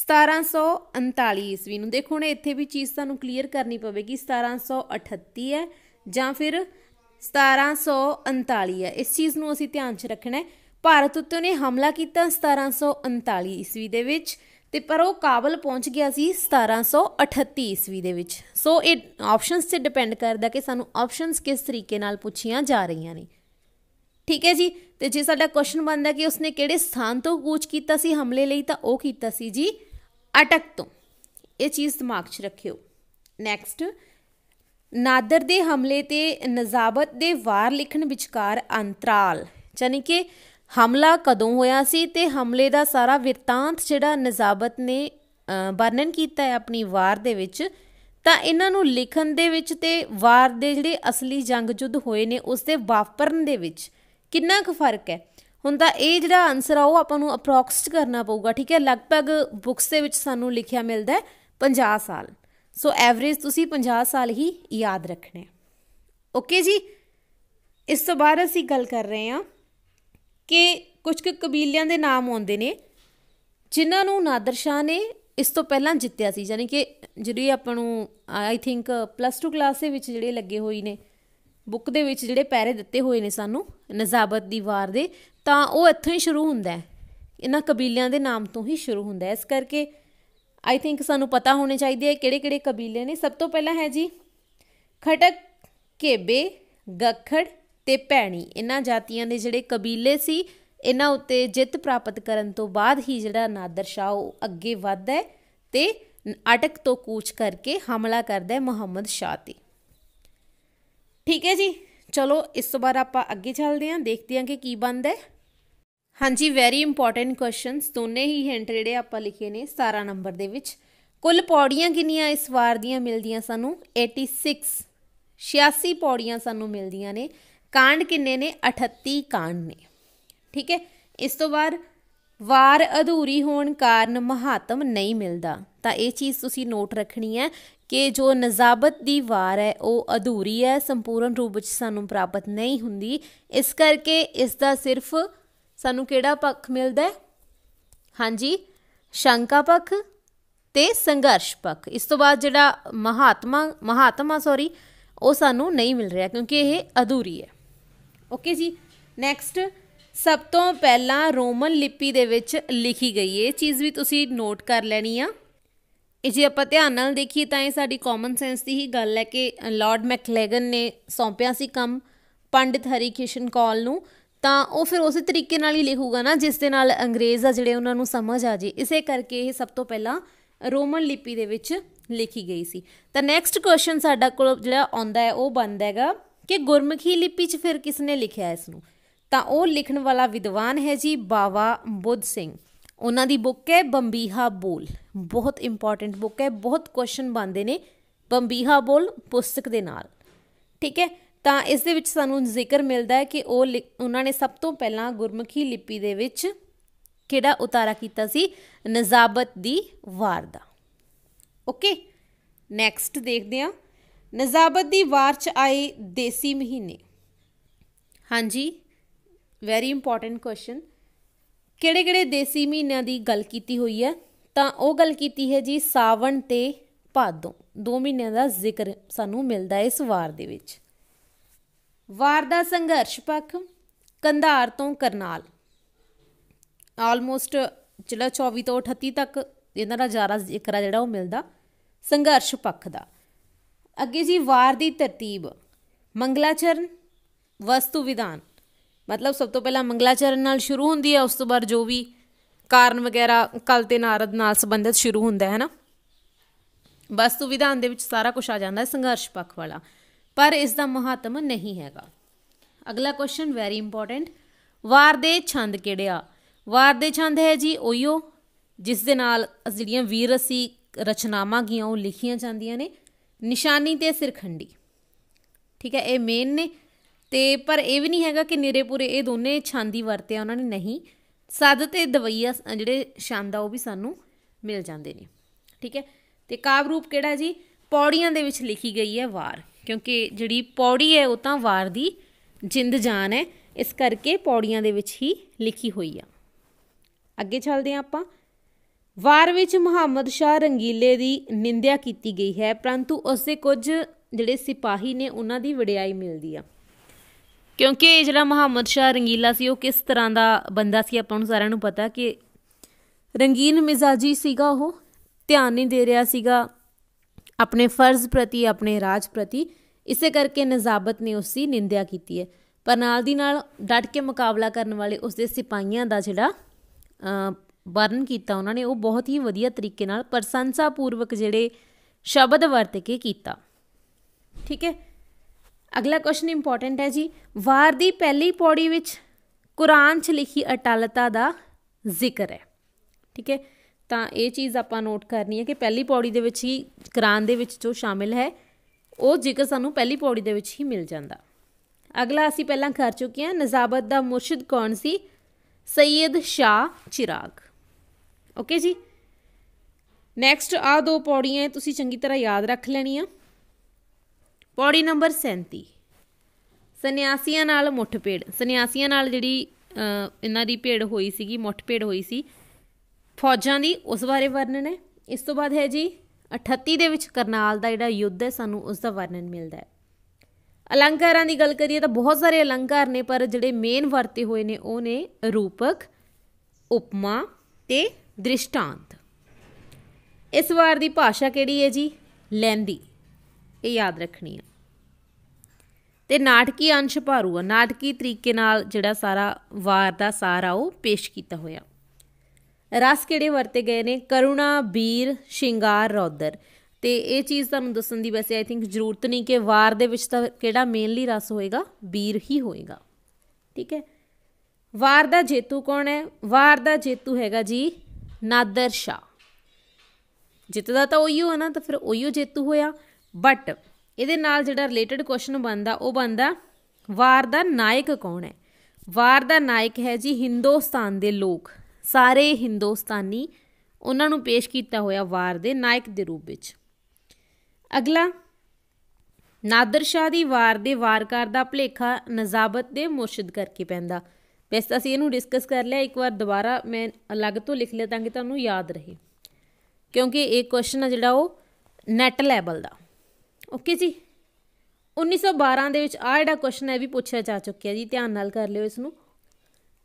1739 ਈਸਵੀ ਨੂੰ ਦੇਖੋ ਹੁਣ ਇੱਥੇ ਵੀ ਚੀਜ਼ ਤੁਹਾਨੂੰ ਕਲੀਅਰ ਕਰਨੀ ਪਵੇਗੀ 1738 ਹੈ ਜਾਂ ਫਿਰ 1739 ਹੈ ਇਸ ਚੀਜ਼ ਨੂੰ ਅਸੀਂ ਧਿਆਨ 'ਚ ਰੱਖਣਾ ਹੈ ਭਾਰਤ ਉੱਤੇ ਉਹਨੇ ਹਮਲਾ ਕੀਤਾ 1739 ਈਸਵੀ ਦੇ ਵਿੱਚ ਤੇ ਪਰ ਉਹ ਕਾਬਲ ਪਹੁੰਚ ਗਿਆ ਸੀ 1738 ਈਸਵੀ ਦੇ ਵਿੱਚ ਸੋ ਇਹ ਆਪਸ਼ਨਸ ਤੇ ਡਿਪੈਂਡ ਕਰਦਾ ਕਿ ਸਾਨੂੰ ਆਪਸ਼ਨਸ ਕਿਸ ਤਰੀਕੇ ਨਾਲ ਪੁੱਛੀਆਂ ਜਾ ਰਹੀਆਂ ਨੇ ਠੀਕ ਹੈ ਜੀ ਤੇ ਜੇ ਸਾਡਾ ਕੁਐਸਚਨ ਬਣਦਾ ਕਿ ਉਸਨੇ ਕਿਹੜੇ ਸਥਾਨ ਤੋਂ ਕੂਚ ਕੀਤਾ ਸੀ ਹਮਲੇ ਲਈ ਤਾਂ ਉਹ ਕੀਤਾ ਸੀ ਜੀ ਅਟਕ ਤੋਂ ਇਹ ਚੀਜ਼ ਦਿਮਾਗ 'ਚ ਰੱਖਿਓ ਨੈਕਸਟ ਨਾਦਰ ਦੇ ਹਮਲੇ ਤੇ ਨਜ਼ਾਬਤ ਦੇ ਵਾਰ ਲਿਖਣ ਵਿਚਕਾਰ ਅੰਤਰਾਲ ਯਾਨੀ ਕਿ ਹਮਲਾ ਕਦੋਂ ਹੋਇਆ ਸੀ ਤੇ ਹਮਲੇ ਦਾ ਸਾਰਾ ਵਿਰਤਾਂਤ ਜਿਹੜਾ ਨਜ਼ਾਬਤ ਨੇ ਵਰਣਨ ਕੀਤਾ ਹੈ ਆਪਣੀ ਵਾਰ ਦੇ ਵਿੱਚ ਤਾਂ ਇਹਨਾਂ ਨੂੰ ਲਿਖਣ ਦੇ ਵਿੱਚ ਤੇ ਵਾਰ ਦੇ ਜਿਹੜੇ ਅਸਲੀ ਜੰਗ ਜੁੱਧ ਹੋਏ ਨੇ ਉਸ ਦੇ ਵਾਪਰਨ ਦੇ ਵਿੱਚ ਕਿੰਨਾ ਕੁ ਫਰਕ ਹੈ ਹੁਣ ਤਾਂ ਇਹ ਜਿਹੜਾ ਆਨਸਰ ਆ ਉਹ ਆਪਾਂ ਨੂੰ ਅਪਰੋਕਸਟ ਕਰਨਾ ਪਊਗਾ ਠੀਕ ਹੈ ਲਗਭਗ ਬੁੱਕਸ ਦੇ ਵਿੱਚ ਸਾਨੂੰ ਲਿਖਿਆ ਮਿਲਦਾ ਹੈ 50 ਸਾਲ ਸੋ ਐਵਰੇਜ ਤੁਸੀਂ 50 ਸਾਲ ਹੀ ਯਾਦ ਰੱਖਣੇ ਓਕੇ ਜੀ ਇਸ ਤੋਂ ਬਾਅਦ ਅਸੀਂ ਗੱਲ ਕਰ ਰਹੇ ਹਾਂ ਕਿ ਕੁਝ ਕੁ ਕਬੀਲਿਆਂ ਦੇ ਨਾਮ ਆਉਂਦੇ ਨੇ ਜਿਨ੍ਹਾਂ ਨੂੰ ਨਾਦਰ ਸ਼ਾਹ ਨੇ ਇਸ ਤੋਂ ਪਹਿਲਾਂ ਜਿੱਤਿਆ ਸੀ ਯਾਨੀ ਕਿ ਜਿਹੜੀ ਆਪਾਂ ਨੂੰ ਆਈ ਥਿੰਕ ਪਲੱਸ 2 ਕਲਾਸ ਦੇ ਵਿੱਚ ਜਿਹੜੇ ਲੱਗੇ ਹੋਈ ਨੇ ਬੁੱਕ ਦੇ ਵਿੱਚ ਜਿਹੜੇ ਪੈਰੇ ਦਿੱਤੇ ਹੋਏ ਨੇ ਸਾਨੂੰ ਨਜ਼ਾਬਤ ਦੀ ਵਾਰ ਦੇ ਤਾਂ ਉਹ ਇੱਥੋਂ ਹੀ ਸ਼ੁਰੂ ਹੁੰਦਾ ਹੈ ਇਹਨਾਂ ਕਬੀਲਿਆਂ ਦੇ ਨਾਮ ਤੋਂ ਹੀ ਸ਼ੁਰੂ ਹੁੰਦਾ ਹੈ ਇਸ ਕਰਕੇ ਆਈ ਥਿੰਕ ਸਾਨੂੰ ਪਤਾ ਹੋਣੇ ਚਾਹੀਦੇ ਹੈ ਕਿਹੜੇ ਕਿਹੜੇ ਕਬੀਲੇ ਨੇ ਸਭ ਤੋਂ ਪਹਿਲਾਂ ਹੈ ਜੀ ਖਟਕ ਕੇਬੇ ਗਖੜ ਤੇ ਪੈਣੀ ਇਹਨਾਂ ਜਾਤੀਆਂ ਦੇ ਜਿਹੜੇ ਕਬੀਲੇ ਸੀ ਇਹਨਾਂ ਉੱਤੇ ਜਿੱਤ ਪ੍ਰਾਪਤ ਕਰਨ ਤੋਂ ਬਾਅਦ ਹੀ ਜਿਹੜਾ ਨਾਦਰ ਸ਼ਾਹ ਉਹ ਅੱਗੇ ਵੱਧਦਾ ਤੇ ਅਟਕ ਤੋਂ ਕੂਚ ਕਰਕੇ ਹਮਲਾ ਕਰਦਾ ਹੈ ਮੁਹੰਮਦ ਸ਼ਾਹ ਤੇ ਠੀਕ ਹੈ ਜੀ ਚਲੋ ਇਸ ਤੋਂ ਬਾਅਦ ਆਪਾਂ ਅੱਗੇ ਚੱਲਦੇ ਹਾਂ ਦੇਖਦੇ ਹਾਂ ਕਿ ਕੀ ਬੰਦ ਹੈ ਹਾਂਜੀ ਵੈਰੀ ਇੰਪੋਰਟੈਂਟ ਕੁਐਸਚਨਸ ਦੋਨੇ ਹੀ ਹਿੰਟ ਜਿਹੜੇ ਆਪਾਂ ਲਿਖੇ ਨੇ 17 ਨੰਬਰ ਦੇ ਵਿੱਚ ਕੁੱਲ ਪੌੜੀਆਂ ਕਿੰਨੀਆਂ ਇਸ ਵਾਰ ਦੀਆਂ ਮਿਲਦੀਆਂ ਸਾਨੂੰ 86 86 ਪੌੜੀਆਂ ਸਾਨੂੰ ਮਿਲਦੀਆਂ ਨੇ ਕਾਂਡ ਕਿੰਨੇ ਨੇ 38 ਕਾਂਡ ਨੇ ਠੀਕ ਹੈ ਇਸ ਤੋਂ ਬਾਅਦ ਵਾਰ ਅਧੂਰੀ ਹੋਣ ਕਾਰਨ ਮਹਾਤਮ ਨਹੀਂ ਮਿਲਦਾ ਤਾਂ ਇਹ ਚੀਜ਼ ਤੁਸੀਂ ਨੋਟ ਰੱਖਣੀ ਹੈ ਕਿ ਜੋ ਨਜ਼ਾਬਤ ਦੀ ਵਾਰ ਹੈ ਉਹ ਅਧੂਰੀ ਹੈ ਸੰਪੂਰਨ ਰੂਪ ਵਿੱਚ ਸਾਨੂੰ ਪ੍ਰਾਪਤ ਨਹੀਂ ਹੁੰਦੀ ਇਸ ਕਰਕੇ ਇਸ ਦਾ ਸਿਰਫ ਸਾਨੂੰ ਕਿਹੜਾ ਪੱਖ ਮਿਲਦਾ ਹੈ ਹਾਂਜੀ ਸ਼ੰਕਾ ਪੱਖ ਤੇ ਸੰਘਰਸ਼ ਪੱਖ ਇਸ ਤੋਂ ਬਾਅਦ ਜਿਹੜਾ ਮਹਾਤਮਾ ਮਹਾਤਮਾ ਸੌਰੀ ਉਹ ਸਾਨੂੰ ਨਹੀਂ ਮਿਲ ਰਿਹਾ ਕਿਉਂਕਿ ਇਹ ਅਧੂਰੀ ਹੈ ਓਕੇ ਜੀ ਨੈਕਸਟ ਸਭ ਤੋਂ ਪਹਿਲਾਂ ਰੋਮਨ ਲਿਪੀ ਦੇ ਵਿੱਚ ਲਿਖੀ ਗਈ ਇਹ ਚੀਜ਼ ਵੀ ਤੁਸੀਂ ਨੋਟ ਕਰ ਲੈਣੀ ਆ ਇਹ ਜੇ ਆਪਾਂ ਧਿਆਨ ਨਾਲ ਦੇਖੀਏ ਤਾਂ ਇਹ ਸਾਡੀ ਕਾਮਨ ਸੈਂਸ ਦੀ ਹੀ ਗੱਲ ਹੈ ਕਿ ਲਾਰਡ ਮੈਕਲੇਗਨ ਨੇ ਸੌਂਪਿਆ ਸੀ ਕੰਮ ਪੰਡਿਤ ਹਰੀ ਕਿਸ਼ਨ ਕੌਲ ਨੂੰ ਤਾਂ ਉਹ ਫਿਰ ਉਸੇ ਤਰੀਕੇ ਨਾਲ ਹੀ ਲਿਖੂਗਾ ਨਾ ਜਿਸ ਦੇ ਨਾਲ ਅੰਗਰੇਜ਼ ਆ ਜਿਹੜੇ ਉਹਨਾਂ ਨੂੰ ਸਮਝ ਆ ਜੇ ਇਸੇ ਕਰਕੇ ਇਹ ਸਭ ਤੋਂ ਪਹਿਲਾਂ ਰੋਮਨ ਲਿਪੀ ਦੇ ਵਿੱਚ ਲਿਖੀ ਗਈ ਸੀ ਤਾਂ ਨੈਕਸਟ ਕੁਐਸਚਨ ਸਾਡਾ ਕੋਲ ਜਿਹੜਾ ਆਉਂਦਾ ਹੈ ਉਹ ਬੰਦਾ ਹੈਗਾ ਕਿ ਗੁਰਮੁਖੀ ਲਿਪੀ 'ਚ ਫਿਰ ਕਿਸ ਨੇ ਲਿਖਿਆ ਇਸ ਨੂੰ ਤਾਂ ਉਹ ਲਿਖਣ ਵਾਲਾ ਵਿਦਵਾਨ ਹੈ ਜੀ ਬਾਵਾ ਬੁੱਧ ਸਿੰਘ ਉਹਨਾਂ ਦੀ ਬੁੱਕ ਹੈ ਬੰਬੀਹਾ ਬੋਲ ਬਹੁਤ ਇੰਪੋਰਟੈਂਟ ਬੁੱਕ ਹੈ ਬਹੁਤ ਕੁਐਸਚਨ ਬਣਦੇ ਨੇ ਬੰਬੀਹਾ ਬੋਲ ਪੁਸਤਕ ਦੇ ਨਾਲ ਠੀਕ ਹੈ ਤਾਂ ਇਸ ਦੇ ਵਿੱਚ ਸਾਨੂੰ ਜ਼ਿਕਰ ਮਿਲਦਾ ਹੈ ਕਿ ਉਹ ਉਹਨਾਂ ਨੇ ਸਭ ਤੋਂ ਪਹਿਲਾਂ ਗੁਰਮੁਖੀ ਲਿਪੀ ਦੇ ਵਿੱਚ ਕਿਹੜਾ ਉਤਾਰਾ ਕੀਤਾ ਸੀ ਨਜ਼ਾਬਤ ਦੀ ਵਾਰ ਦਾ ਓਕੇ ਨੈਕਸਟ ਦੇਖਦੇ ਹਾਂ ਨਜ਼ਾਬਤ ਦੀ ਵਾਰ ਚ ਆਏ ਦੇਸੀ ਮਹੀਨੇ ਹਾਂਜੀ ਵੈਰੀ ਇੰਪੋਰਟੈਂਟ ਕੁਐਸਚਨ ਕਿਹੜੇ-ਕਿਹੜੇ ਦੇਸੀ ਮਹੀਨਿਆਂ ਦੀ ਗੱਲ ਕੀਤੀ ਹੋਈ ਹੈ ਤਾਂ ਉਹ ਗੱਲ ਕੀਤੀ ਹੈ ਜੀ ਸਾਵਣ ਤੇ ਭਾਦੋਂ ਦੋ ਮਹੀਨਿਆਂ ਦਾ ਜ਼ਿਕਰ ਸਾਨੂੰ ਮਿਲਦਾ ਇਸ ਵਾਰ ਦੇ ਵਿੱਚ ਵਾਰ ਦਾ ਸੰਘਰਸ਼ ਪੱਖ ਕੰਧਾਰ ਤੋਂ ਕਰਨਾਲ ਆਲਮੋਸਟ ਜਿਲ੍ਹਾ 24 ਤੋਂ 38 ਤੱਕ ਇਹਨਾਂ ਦਾ ਜਾਰਾ ਜ਼ਿਕਰ ਆ ਜਿਹੜਾ ਉਹ ਮਿਲਦਾ ਸੰਘਰਸ਼ ਪੱਖ ਦਾ ਅੱਗੇ ਜੀ ਵਾਰ ਦੀ ਤਰਤੀਬ ਮੰਗਲਾਚਰਨ ਵਸਤੂ ਵਿਧਾਨ ਮਤਲਬ ਸਭ ਤੋਂ ਪਹਿਲਾਂ ਮੰਗਲਾਚਰਨ ਨਾਲ ਸ਼ੁਰੂ ਹੁੰਦੀ ਹੈ ਉਸ ਤੋਂ ਬਾਅਦ ਜੋ ਵੀ ਕਾਰਨ ਵਗੈਰਾ ਕਲ ਤੇ ਨਾਰਦ ਨਾਲ ਸੰਬੰਧਿਤ ਸ਼ੁਰੂ ਹੁੰਦਾ ਹੈ ਨਾ ਵਸਤੂ ਵਿਧਾਨ ਦੇ ਵਿੱਚ ਸਾਰਾ ਕੁਝ ਆ ਜਾਂਦਾ ਹੈ ਸੰਘਰਸ਼ ਪੱਖ ਵਾਲਾ ਪਰ ਇਸ ਦਾ ਮਹੱਤਮ ਨਹੀਂ ਹੈਗਾ ਅਗਲਾ ਕੁਐਸਚਨ ਵੈਰੀ ਇੰਪੋਰਟੈਂਟ ਵਾਰ ਦੇ ਛੰਦ ਕਿਹੜਿਆ ਵਾਰ ਦੇ ਛੰਦ ਹੈ ਜੀ ਉਹੀਓ ਜਿਸ ਦੇ ਨਾਲ ਜਿਹੜੀਆਂ ਵੀਰ ਅਸੀਂ ਰਚਨਾਵਾਂ ਗੀਆਂ ਉਹ ਲਿਖੀਆਂ ਜਾਂਦੀਆਂ ਨੇ ਨਿਸ਼ਾਨੀ ਤੇ ਸਿਰਖੰਡੀ ਠੀਕ ਹੈ ਇਹ ਮੇਨ ਨੇ ਤੇ ਪਰ ਇਹ ਵੀ ਨਹੀਂ ਹੈਗਾ ਕਿ ਨੇਰੇ ਪੂਰੇ ਇਹ ਦੋਨੇ ਛਾਂਦੀ ਵਰਤਿਆ ਉਹਨਾਂ ਨੇ ਨਹੀਂ ਸਦ ਤੇ ਦਵਈਆ ਜਿਹੜੇ ਛਾਂਦਾ ਆ ਉਹ ਵੀ ਸਾਨੂੰ ਮਿਲ ਜਾਂਦੇ ਨੇ ਠੀਕ ਹੈ ਤੇ ਕਾਵ ਰੂਪ ਕਿਹੜਾ ਜੀ ਪੌੜੀਆਂ ਦੇ ਵਿੱਚ ਲਿਖੀ ਗਈ ਹੈ ਵਾਰ ਕਿਉਂਕਿ ਜਿਹੜੀ ਪੌੜੀ ਹੈ ਉਹ ਤਾਂ ਵਾਰ ਦੀ ਜਿੰਦ ਜਾਨ ਹੈ ਇਸ ਕਰਕੇ ਪੌੜੀਆਂ ਦੇ ਵਿੱਚ ਹੀ ਲਿਖੀ ਹੋਈ ਆ ਅੱਗੇ ਚੱਲਦੇ ਆ ਆਪਾਂ ਵਾਰ ਵਿੱਚ ਮੁਹੰਮਦ ਸ਼ਾਹ ਰੰਗੀਲੇ ਦੀ ਨਿੰਦਿਆ ਕੀਤੀ ਗਈ ਹੈ ਪਰੰਤੂ ਉਸ ਦੇ ਕੁਝ ਜਿਹੜੇ ਸਿਪਾਹੀ ਨੇ ਉਹਨਾਂ ਦੀ ਵਡਿਆਈ ਮਿਲਦੀ ਆ ਕਿਉਂਕਿ ਜਿਹੜਾ ਮੁਹੰਮਦ ਸ਼ਾ ਰੰਗੀਲਾ ਸੀ ਉਹ ਕਿਸ ਤਰ੍ਹਾਂ ਦਾ ਬੰਦਾ ਸੀ ਆਪਾਂ ਨੂੰ ਸਾਰਿਆਂ ਨੂੰ ਪਤਾ ਕਿ ਰੰਗੀਨ ਮਿਜ਼ਾਜੀ ਸੀਗਾ ਉਹ ਧਿਆਨ ਨਹੀਂ ਦੇ ਰਿਹਾ ਸੀਗਾ ਆਪਣੇ ਫਰਜ਼ ਪ੍ਰਤੀ ਆਪਣੇ ਰਾਜ ਪ੍ਰਤੀ ਇਸੇ ਕਰਕੇ ਨਜ਼ਾਬਤ ਨੇ ਉਸ ਦੀ ਨਿੰਦਿਆ ਕੀਤੀ ਹੈ ਪਰ ਨਾਲ ਦੀ ਨਾਲ ਡਟ ਕੇ ਮੁਕਾਬਲਾ ਕਰਨ ਵਾਲੇ ਉਸ ਦੇ ਸਿਪਾਹੀਆਂ ਦਾ ਜਿਹੜਾ ਵਰਣ ਕੀਤਾ ਉਹਨਾਂ ਨੇ ਉਹ ਬਹੁਤ ਹੀ ਵਧੀਆ ਤਰੀਕੇ ਨਾਲ ਪ੍ਰਸ਼ੰਸਾਪੂਰਵਕ ਜਿਹੜੇ ਸ਼ਬਦ ਵਰਤ ਕੇ ਕੀਤਾ ਠੀਕ ਹੈ ਅਗਲਾ ਕੁਐਸਚਨ ਇੰਪੋਰਟੈਂਟ ਹੈ ਜੀ ਵਾਰ ਦੀ ਪਹਿਲੀ ਪੌੜੀ ਵਿੱਚ ਕੁਰਾਨ 'ਚ ਲਿਖੀ ਅਟਲਤਾ ਦਾ ਜ਼ਿਕਰ ਹੈ ਠੀਕ ਹੈ ਤਾਂ ਇਹ ਚੀਜ਼ ਆਪਾਂ ਨੋਟ ਕਰਨੀ ਹੈ ਕਿ ਪਹਿਲੀ ਪੌੜੀ ਦੇ ਵਿੱਚ ਹੀ ਕੁਰਾਨ ਦੇ ਵਿੱਚ ਜੋ ਸ਼ਾਮਿਲ ਹੈ ਉਹ ਜ਼ਿਕਰ ਸਾਨੂੰ ਪਹਿਲੀ ਪੌੜੀ ਦੇ ਵਿੱਚ ਹੀ ਮਿਲ ਜਾਂਦਾ ਅਗਲਾ ਅਸੀਂ ਪਹਿਲਾਂ ਕਰ ਚੁੱਕੇ ਹਾਂ ਨਜ਼ਾਬਤ ਦਾ ਮੁਰਸ਼ਿਦ ਕੌਣ ਸੀ ਸੈਦ ਸ਼ਾ ਚਿਰਾਗ ਓਕੇ ਜੀ ਨੈਕਸਟ ਆ ਦੋ ਪੌੜੀਆਂ ਤੁਸੀਂ ਚੰਗੀ ਤਰ੍ਹਾਂ ਯਾਦ ਰੱਖ ਲੈਣੀਆਂ ਪੌੜੀ ਨੰਬਰ 37 ਸੰਨਿਆਸੀਆਂ ਨਾਲ ਮੁੱਠਪੇੜ ਸੰਨਿਆਸੀਆਂ ਨਾਲ ਜਿਹੜੀ ਇਹਨਾਂ ਦੀ ਭੇੜ ਹੋਈ ਸੀਗੀ ਮੁੱਠਪੇੜ ਹੋਈ ਸੀ ਫੌਜਾਂ ਦੀ ਉਸ ਬਾਰੇ ਵਰਣਨ ਹੈ ਇਸ ਤੋਂ ਬਾਅਦ ਹੈ ਜੀ 38 ਦੇ ਵਿੱਚ ਕਰਨਾਲ ਦਾ ਜਿਹੜਾ ਯੁੱਧ ਹੈ ਸਾਨੂੰ ਉਸ ਦਾ ਵਰਣਨ ਮਿਲਦਾ ਹੈ ਅਲੰਕਾਰਾਂ ਦੀ ਗੱਲ ਕਰੀਏ ਤਾਂ ਬਹੁਤ ਸਾਰੇ ਅਲੰਕਾਰ ਨੇ ਪਰ ਜਿਹੜੇ ਮੇਨ ਵਰਤੇ ਹੋਏ ਨੇ ਉਹ ਨੇ ਰੂਪਕ ਉਪਮਾ ਤੇ ਦ੍ਰਿਸ਼ਟਾਂਤ ਇਸ ਵਾਰ ਦੀ ਭਾਸ਼ਾ ਕਿਹੜੀ ਹੈ ਜੀ ਲੈਂਦੀ ਇਹ ਯਾਦ ਰੱਖਣੀ ਆ ਤੇ ਨਾਟਕੀ ਅੰਸ਼ ਭਾਰੂ ਆ ਨਾਟਕੀ ਤਰੀਕੇ ਨਾਲ ਜਿਹੜਾ ਸਾਰਾ ਵਾਰ ਦਾ ਸਾਰਾ ਉਹ ਪੇਸ਼ ਕੀਤਾ ਹੋਇਆ ਰਸ ਕਿਹੜੇ ਵਰਤੇ ਗਏ ਨੇ ਕਰੁਣਾ ਬੀਰ ਸ਼ਿੰਗਾਰ ਰੌਦਰ ਤੇ ਇਹ ਚੀਜ਼ ਤੁਹਾਨੂੰ ਦੱਸਣ ਦੀ ਵੈਸੇ ਆਈ ਥਿੰਕ ਜ਼ਰੂਰਤ ਨਹੀਂ ਕਿ ਵਾਰ ਦੇ ਵਿੱਚ ਤਾਂ ਕਿਹੜਾ ਮੇਨਲੀ ਰਸ ਹੋਏਗਾ ਬੀਰ ਹੀ ਹੋਏਗਾ ਠੀਕ ਹੈ ਵਾਰ ਦਾ ਜੇਤੂ ਕੌਣ ਹੈ ਵਾਰ ਦਾ ਜੇਤੂ ਹੈਗਾ ਜੀ ਨਾਦਰ ਸ਼ਾ ਜਿੱਤਦਾ ਤਾਂ ਉਹੀ ਹੋਣਾ ਤਾਂ ਫਿਰ ਉਹੀ ਜੇਤੂ ਹੋਇਆ ਬਟ ਇਹਦੇ ਨਾਲ ਜਿਹੜਾ ਰਿਲੇਟਡ ਕੁਐਸਚਨ ਬਣਦਾ ਉਹ ਬਣਦਾ ਵਾਰ ਦਾ ਨਾਇਕ ਕੌਣ ਹੈ ਵਾਰ ਦਾ ਨਾਇਕ ਹੈ ਜੀ ਹਿੰਦੁਸਤਾਨ ਦੇ ਲੋਕ ਸਾਰੇ ਹਿੰਦੁਸਤਾਨੀ ਉਹਨਾਂ ਨੂੰ ਪੇਸ਼ ਕੀਤਾ ਹੋਇਆ ਵਾਰ ਦੇ ਨਾਇਕ ਦੇ ਰੂਪ ਵਿੱਚ ਅਗਲਾ ਨਾਦਰ ਸ਼ਾਹ ਦੀ ਵਾਰ ਦੇ ਵਾਰਕਾਰ ਦਾ ਭਲੇਖਾ ਨਜ਼ਾਬਤ ਦੇ ਮੁਰਸ਼ਿਦ ਕਰਕੇ ਪੈਂਦਾ ਬਸ ਅਸੀਂ ਇਹਨੂੰ ਡਿਸਕਸ ਕਰ ਲਿਆ ਇੱਕ ਵਾਰ ਦੁਬਾਰਾ ਮੈਂ ਅਲੱਗ ਤੋਂ ਲਿਖ ਲਿਆ ਤਾਂ ਕਿ ਤੁਹਾਨੂੰ ਯਾਦ ਰਹੇ ਕਿਉਂਕਿ ਇਹ ਕੁਐਸਚਨ ਆ ਜਿਹੜਾ ਉਹ ਨੈਟ ਲੈਵਲ ਦਾ ਓਕੇ ਜੀ 1912 ਦੇ ਵਿੱਚ ਆ ਜਿਹੜਾ ਕੁਐਸਚਨ ਹੈ ਵੀ ਪੁੱਛਿਆ ਜਾ ਚੁੱਕਿਆ ਜੀ ਧਿਆਨ ਨਾਲ ਕਰ ਲਿਓ ਇਸ ਨੂੰ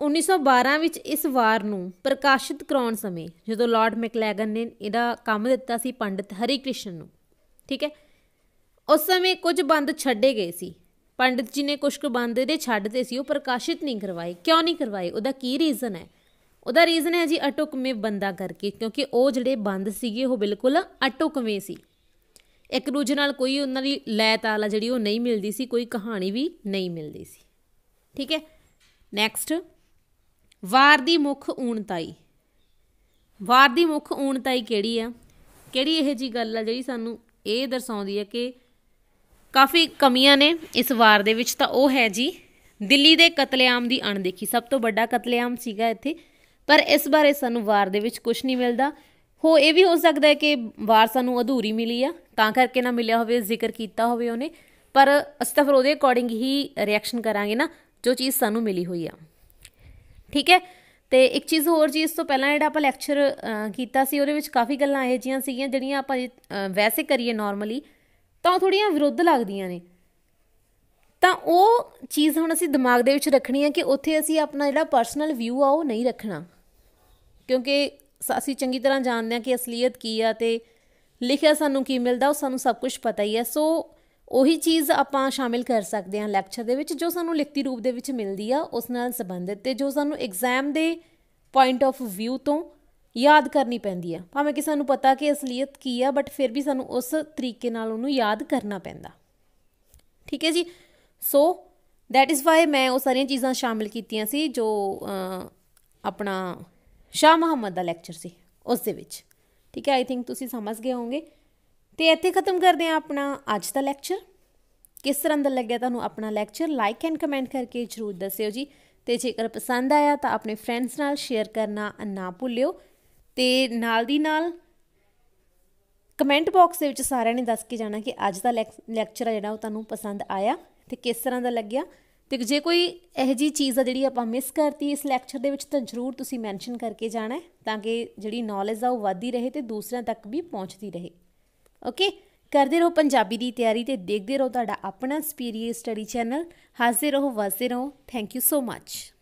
1912 ਵਿੱਚ ਇਸ ਵਾਰ ਨੂੰ ਪ੍ਰਕਾਸ਼ਿਤ ਕਰਾਉਣ ਸਮੇਂ ਜਦੋਂ ਲਾਰਡ ਮੈਕਲੈਗਨ ਨੇ ਇਹਦਾ ਕੰਮ ਦਿੱਤਾ ਸੀ ਪੰਡਿਤ ਹਰੀ ਕ੍ਰਿਸ਼ਨ ਨੂੰ ਠੀਕ ਹੈ ਉਸ ਸਮੇਂ ਕੁਝ ਬੰਦ ਛੱਡੇ ਗਏ ਸੀ ਪੰਡਿਤ ਜੀ ਨੇ ਕੁਝ ਕੁ ਬੰਦ ਦੇ ਛੱਡਦੇ ਸੀ ਉਹ ਪ੍ਰਕਾਸ਼ਿਤ ਨਹੀਂ ਕਰਵਾਏ ਕਿਉਂ ਨਹੀਂ ਕਰਵਾਏ ਉਹਦਾ ਕੀ ਰੀਜ਼ਨ ਹੈ ਉਹਦਾ ਰੀਜ਼ਨ ਹੈ ਜੀ ਅਟੋਕਮੇ ਬੰਦਾ ਕਰਕੇ ਕਿਉਂਕਿ ਉਹ ਜਿਹੜੇ ਬੰਦ ਸੀਗੇ ਉਹ ਬਿਲਕੁਲ ਅਟੋਕਮੇ ਸੀ ਇੱਕ ਦੂਜੇ ਨਾਲ ਕੋਈ ਉਹਨਾਂ ਦੀ ਲੈ ਤਾਲ ਜਿਹੜੀ ਉਹ ਨਹੀਂ ਮਿਲਦੀ ਸੀ ਕੋਈ ਕਹਾਣੀ ਵੀ ਨਹੀਂ ਮਿਲਦੀ ਸੀ ਠੀਕ ਹੈ ਨੈਕਸਟ ਵਾਰ ਦੀ ਮੁੱਖ ਊਣਤਾਈ ਵਾਰ ਦੀ ਮੁੱਖ ਊਣਤਾਈ ਕਿਹੜੀ ਆ ਕਿਹੜੀ ਇਹ ਜੀ ਗੱਲ ਆ ਜਿਹੜੀ ਸਾਨੂੰ ਇਹ ਦਰਸਾਉਂਦੀ ਹੈ ਕਿ ਕਾਫੀ ਕਮੀਆਂ ਨੇ ਇਸ ਵਾਰ ਦੇ ਵਿੱਚ ਤਾਂ ਉਹ ਹੈ ਜੀ ਦਿੱਲੀ ਦੇ ਕਤਲੇਆਮ ਦੀ ਅਣਦੇਖੀ ਸਭ ਤੋਂ ਵੱਡਾ ਕਤਲੇਆਮ ਸੀਗਾ ਇੱਥੇ ਪਰ ਇਸ ਬਾਰੇ ਸਾਨੂੰ ਵਾਰ ਦੇ ਵਿੱਚ ਕੁਝ ਨਹੀਂ ਮਿਲਦਾ ਹੋ ਇਹ ਵੀ ਹੋ ਸਕਦਾ ਹੈ ਕਿ ਵਾਰ ਸਾਨੂੰ ਅਧੂਰੀ ਮਿਲੀ ਆ ਤਾਂ ਕਰਕੇ ਨਾ ਮਿਲਿਆ ਹੋਵੇ ਜ਼ਿਕਰ ਕੀਤਾ ਹੋਵੇ ਉਹਨੇ ਪਰ ਅਸੀਂ ਤਾਂ ਫਿਰ ਉਹਦੇ ਅਕੋਰਡਿੰਗ ਹੀ ਰਿਐਕਸ਼ਨ ਕਰਾਂਗੇ ਨਾ ਜੋ ਚੀਜ਼ ਸਾਨੂੰ ਮਿਲੀ ਹੋਈ ਆ ਠੀਕ ਹੈ ਤੇ ਇੱਕ ਚੀਜ਼ ਹੋਰ ਜੀ ਇਸ ਤੋਂ ਪਹਿਲਾਂ ਜਿਹੜਾ ਆਪਾਂ ਲੈਕਚਰ ਕੀਤਾ ਸੀ ਉਹਦੇ ਵਿੱਚ ਕਾਫੀ ਗੱਲਾਂ ਇਹ ਜੀਆਂ ਸੀਗੀਆਂ ਜਿਹੜੀਆਂ ਆਪਾਂ ਵੈਸੇ ਕਰੀਏ ਨਾਰਮਲੀ ਤਾਂ ਉਹ ਥੋੜੀਆਂ ਵਿਰੁੱਧ ਲੱਗਦੀਆਂ ਨੇ ਤਾਂ ਉਹ ਚੀਜ਼ ਹੁਣ ਅਸੀਂ ਦਿਮਾਗ ਦੇ ਵਿੱਚ ਰੱਖਣੀ ਹੈ ਕਿ ਉੱਥੇ ਅਸੀਂ ਆਪਣਾ ਜਿਹੜਾ ਪਰਸਨਲ ਵਿਊ ਆ ਉਹ ਨਹੀਂ ਰੱਖਣਾ ਕਿਉਂਕਿ ਅਸੀਂ ਚੰਗੀ ਤਰ੍ਹਾਂ ਜਾਣਦੇ ਹਾਂ ਕਿ ਅਸਲੀਅਤ ਕੀ ਆ ਤੇ ਲਿਖਿਆ ਸਾਨੂੰ ਕੀ ਮਿਲਦਾ ਉਹ ਸਾਨੂੰ ਸਭ ਕੁਝ ਪਤਾ ਹੀ ਹੈ ਸੋ ਉਹੀ ਚੀਜ਼ ਆਪਾਂ ਸ਼ਾਮਿਲ ਕਰ ਸਕਦੇ ਹਾਂ ਲੈਕਚਰ ਦੇ ਵਿੱਚ ਜੋ ਸਾਨੂੰ ਲਿਖਤੀ ਰੂਪ ਦੇ ਵਿੱਚ ਮਿਲਦੀ ਆ ਉਸ ਨਾਲ ਸੰਬੰਧਿਤ ਤੇ ਜੋ ਸਾਨੂੰ ਐਗਜ਼ਾਮ ਦੇ ਪੁਆਇੰਟ ਆਫ ਵਿਊ ਤੋਂ ਯਾਦ ਕਰਨੀ ਪੈਂਦੀ ਆ ਭਾਵੇਂ ਕਿ ਸਾਨੂੰ ਪਤਾ ਕਿ ਅਸਲੀਅਤ ਕੀ ਆ ਬਟ ਫਿਰ ਵੀ ਸਾਨੂੰ ਉਸ ਤਰੀਕੇ ਨਾਲ ਉਹਨੂੰ ਯਾਦ ਕਰਨਾ ਪੈਂਦਾ ਠੀਕ ਹੈ ਜੀ ਸੋ ਦੈਟ ਇਜ਼ ਵਾਈ ਮੈਂ ਉਹ ਸਾਰੀਆਂ ਚੀਜ਼ਾਂ ਸ਼ਾਮਿਲ ਕੀਤੀਆਂ ਸੀ ਜੋ ਆਪਣਾ ਸ਼ਾਹ ਮੁਹੰਮਦ ਦਾ ਲੈਕਚਰ ਸੀ ਉਸ ਦੇ ਵਿੱਚ ਠੀਕ ਹੈ ਆਈ ਥਿੰਕ ਤੁਸੀਂ ਸਮਝ ਗਏ ਹੋਵੋਗੇ ਤੇ ਇੱਥੇ ਖਤਮ ਕਰਦੇ ਆ ਆਪਣਾ ਅੱਜ ਦਾ ਲੈਕਚਰ ਕਿਸ ਤਰ੍ਹਾਂ ਦਾ ਲੱਗਿਆ ਤੁਹਾਨੂੰ ਆਪਣਾ ਲੈਕਚਰ ਲਾਈਕ ਐਂਡ ਕਮੈਂਟ ਕਰਕੇ ਜਰੂਰ ਦੱਸਿਓ ਜੀ ਤੇ ਜੇਕਰ ਪਸੰਦ ਆਇਆ ਤਾਂ ਆਪਣੇ ਫਰੈਂਡਸ ਨਾਲ ਸ਼ੇਅਰ ਕਰਨਾ ਨਾ ਭੁੱਲਿਓ ਤੇ ਨਾਲ ਦੀ ਨਾਲ ਕਮੈਂਟ ਬਾਕਸ ਦੇ ਵਿੱਚ ਸਾਰਿਆਂ ਨੇ ਦੱਸ ਕੇ ਜਾਣਾ ਕਿ ਅੱਜ ਦਾ ਲੈਕਚਰ ਜਿਹੜਾ ਉਹ ਤੁਹਾਨੂੰ ਪਸੰਦ ਆਇਆ ਤੇ ਕਿਸ ਤਰ੍ਹਾਂ ਦਾ ਲੱਗਿਆ ਤੇ ਜੇ ਕੋਈ ਇਹ ਜੀ ਚੀਜ਼ ਆ ਜਿਹੜੀ ਆਪਾਂ ਮਿਸ ਕਰਤੀ ਇਸ ਲੈਕਚਰ ਦੇ ਵਿੱਚ ਤਾਂ ਜਰੂਰ ਤੁਸੀਂ ਮੈਂਸ਼ਨ ਕਰਕੇ ਜਾਣਾ ਤਾਂ ਕਿ ਜਿਹੜੀ ਨੌਲੇਜ ਆ ਉਹ ਵਧਦੀ ਰਹੇ ਤੇ ਦੂਸਰਿਆਂ ਤੱਕ ਵੀ ਪਹੁੰਚਦੀ ਰਹੇ ਓਕੇ ਕਰਦੇ ਰਹੋ ਪੰਜਾਬੀ ਦੀ ਤਿਆਰੀ ਤੇ ਦੇਖਦੇ ਰਹੋ ਤੁਹਾਡਾ ਆਪਣਾ ਸਪੀਰੀਅਰ ਸਟੱਡੀ ਚੈਨਲ ਹਾਜ਼ਰ ਰਹੋ ਵਸੇ ਰਹੋ ਥੈਂਕ ਯੂ ਸੋ ਮੱਚ